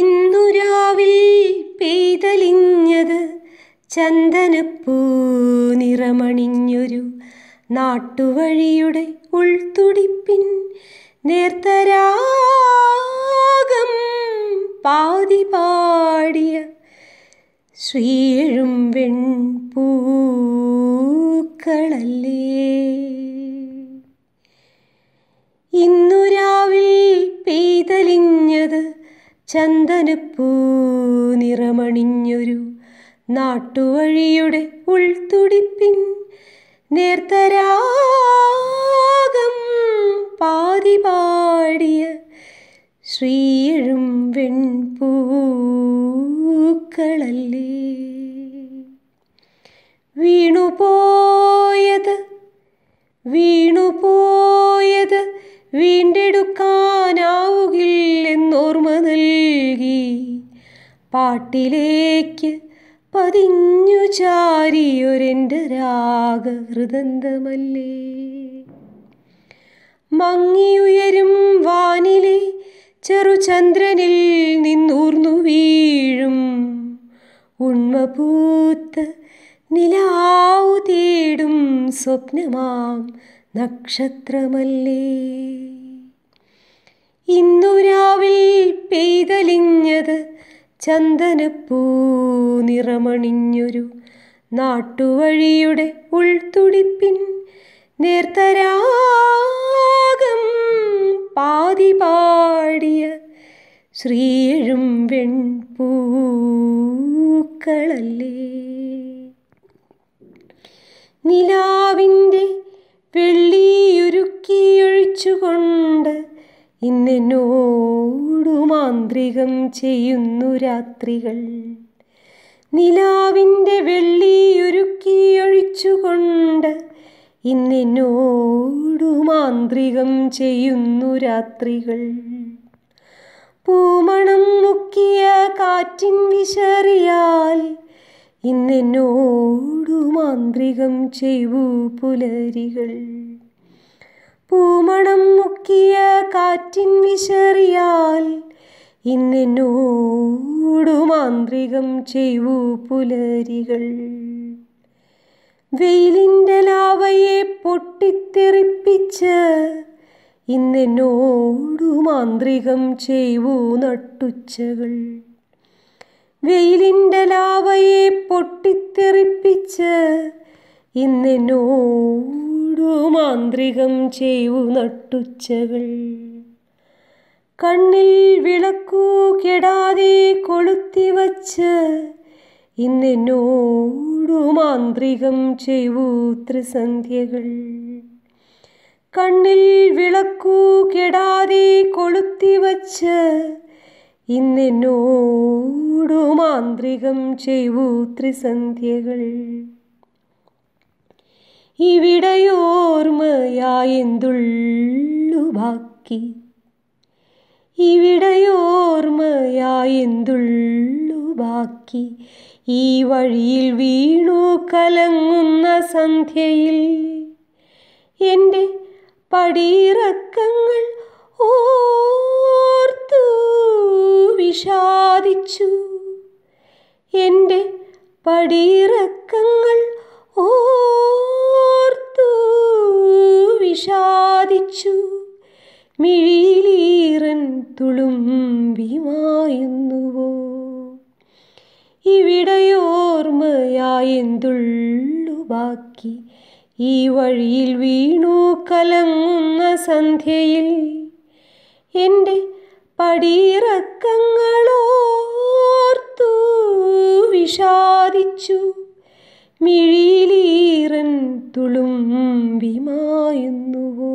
ഇന്നു രാവിൽ പെയ്തലിഞ്ഞത് ചന്ദനപ്പൂ നിറമണിഞ്ഞൊരു നാട്ടുവഴിയുടെ ഉൾത്തുടിപ്പിൻ നേർത്തരാഗം പാതി പാടിയ ശ്രീഴും വെൺപൂക്കളല്ലേ ചന്ദനപ്പൂ നിറമണിഞ്ഞൊരു നാട്ടുവഴിയുടെ ഉൾത്തുടിപ്പിൻ നേർത്തരാഗം പാതി പാടിയ ശ്രീയഴും വെൺപൂക്കളല്ലേ വീണുപോയത് വീണുപോയത് വീണ്ടെടുക്കാൻ പാട്ടിലേക്ക് പതിഞ്ഞു ചാരിയൊരെൻ്റെ രാഗഹൃദന്തമല്ലേ മങ്ങിയുയരും വാനിലെ ചെറുചന്ദ്രനിൽ നിന്നൂർന്നു വീഴും ഉണ്മപൂത്ത് നിലാവു തേടും സ്വപ്നമാം നക്ഷത്രമല്ലേ ഇന്നു രാവിൽ പെയ്തലിഞ്ഞത് ചന്ദനപ്പൂ നിറമണിഞ്ഞൊരു നാട്ടുവഴിയുടെ ഉൾത്തുടിപ്പിൻ നേർത്തരാഗം പാതി പാടിയ ശ്രീയഴും വെൺപൂക്കളല്ലേ നിലാവിൻ്റെ വെള്ളിയുരുക്കിയൊഴിച്ചുകൊണ്ട് ഇന്നെന്നോടു മാന്ത്രികം ചെയ്യുന്നു രാത്രികൾ നിലാവിൻ്റെ വെള്ളിയൊരുക്കിയൊഴിച്ചുകൊണ്ട് ഇന്നെന്നോടു മാന്ത്രികം ചെയ്യുന്നു രാത്രികൾ പൂമണം മുക്കിയ കാറ്റിൻ വിശറിയാൽ ഇന്നെന്നോടു മാന്ത്രികം ചെയ്യൂ പുലരികൾ പൂമണം മുക്കിയ കാറ്റിൻ വിശറിയാൽ ഇന്നെന്നോടു മാന്ത്രികം ചെയ്വു പുലരികൾ വെയിലിൻ്റെ ലാവയെ പൊട്ടിത്തെറിപ്പിച്ച് ഇന്നെന്നോടു മാന്ത്രികം ചെയ്വു നട്ടുച്ചകൾ വെയിലിൻ്റെ ലാവയെ പൊട്ടിത്തെറിപ്പിച്ച് ഇന്നെന്നോടു ഓരോ മാന്ത്രികം ചെയ്യു നട്ടുച്ചകൾ കണ്ണിൽ വിളക്കൂ കെടാതെ കൊളുത്തി വച്ച് ഇന്നെന്നോടു മാന്ത്രികം ചെയ്യു ത്രിസന്ധ്യകൾ കണ്ണിൽ വിളക്കൂ കെടാതെ കൊളുത്തി വച്ച് ഇന്നെന്നോടു മാന്ത്രികം ചെയ്യു ത്രിസന്ധ്യകൾ ഇവിടെയോർമ്മയായെന്തുള്ളു ബാക്കി ഇവിടെയോർമ്മയായെന്തുള്ളു ബാക്കി ഈ വഴിയിൽ വീണു കലങ്ങുന്ന സന്ധ്യയിൽ എൻ്റെ പടിയിറക്കങ്ങൾ ഓർത്തു വിഷാദിച്ചു എൻ്റെ പടിയിറക്കങ്ങൾ തുളുമ്പിമായുന്നുവോ ഇവിടെയോർമ്മയായെന്തുള്ളു ബാക്കി ഈ വഴിയിൽ വീണു കലങ്ങുന്ന സന്ധ്യയിൽ എൻ്റെ പടിയിറക്കങ്ങളോർത്തു വിഷാദിച്ചു മിഴിയിലീറൻ തുളുമ്പിമായുന്നുവോ